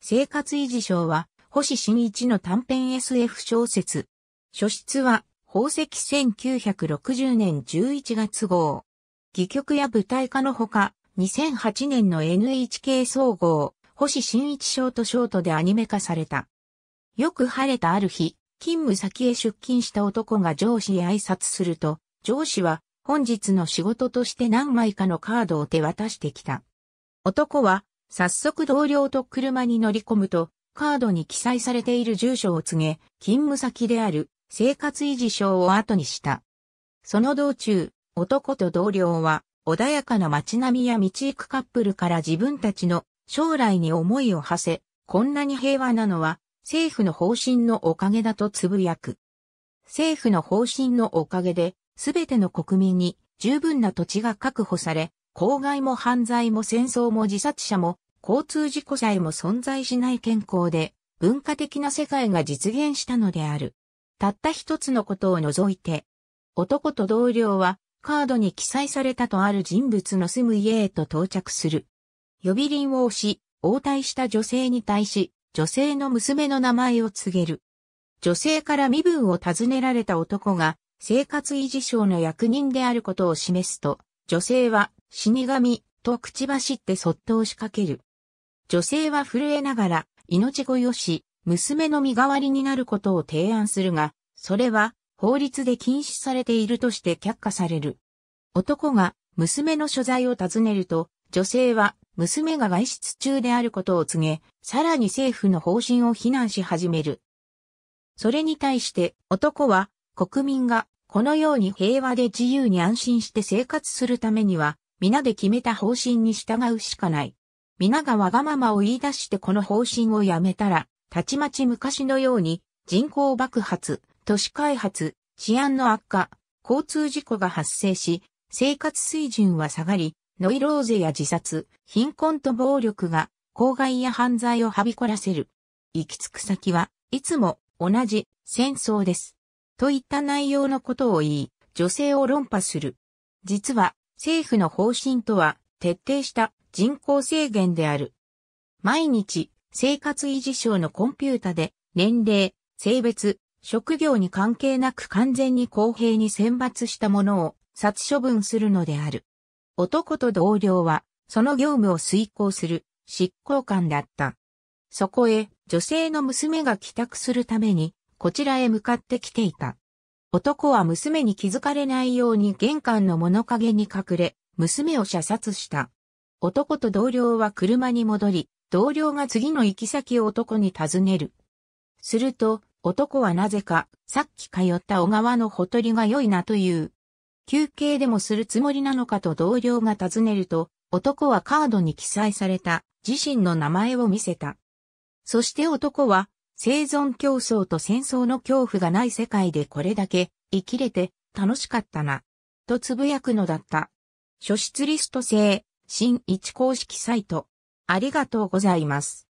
生活維持賞は、星新一の短編 SF 小説。書室は、宝石1960年11月号。戯曲や舞台化のほか、2008年の NHK 総合、星新一ショートショートでアニメ化された。よく晴れたある日、勤務先へ出勤した男が上司へ挨拶すると、上司は本日の仕事として何枚かのカードを手渡してきた。男は早速同僚と車に乗り込むと、カードに記載されている住所を告げ、勤務先である生活維持省を後にした。その道中、男と同僚は、穏やかな街並みや道行くカップルから自分たちの将来に思いを馳せ、こんなに平和なのは政府の方針のおかげだとつぶやく。政府の方針のおかげで、すべての国民に十分な土地が確保され、公害も犯罪も戦争も自殺者も交通事故さえも存在しない健康で文化的な世界が実現したのである。たった一つのことを除いて、男と同僚はカードに記載されたとある人物の住む家へと到着する。呼び鈴を押し、応対した女性に対し、女性の娘の名前を告げる。女性から身分を尋ねられた男が、生活維持省の役人であることを示すと、女性は死神、と口走ってそっと押しかける。女性は震えながら、命乞いをし、娘の身代わりになることを提案するが、それは、法律で禁止されているとして却下される。男が、娘の所在を尋ねると、女性は、娘が外出中であることを告げ、さらに政府の方針を非難し始める。それに対して男は国民がこのように平和で自由に安心して生活するためには皆で決めた方針に従うしかない。皆がわがままを言い出してこの方針をやめたら、たちまち昔のように人口爆発、都市開発、治安の悪化、交通事故が発生し、生活水準は下がり、ノイローゼや自殺、貧困と暴力が、公害や犯罪をはびこらせる。行き着く先はいつも同じ戦争です。といった内容のことを言い、女性を論破する。実は政府の方針とは、徹底した人口制限である。毎日、生活維持省のコンピュータで、年齢、性別、職業に関係なく完全に公平に選抜したものを殺処分するのである。男と同僚は、その業務を遂行する執行官だった。そこへ、女性の娘が帰宅するために、こちらへ向かってきていた。男は娘に気づかれないように玄関の物陰に隠れ、娘を射殺した。男と同僚は車に戻り、同僚が次の行き先を男に尋ねる。すると、男はなぜか、さっき通った小川のほとりが良いなという。休憩でもするつもりなのかと同僚が尋ねると、男はカードに記載された自身の名前を見せた。そして男は生存競争と戦争の恐怖がない世界でこれだけ生きれて楽しかったな。とつぶやくのだった。初出リスト制、新一公式サイト。ありがとうございます。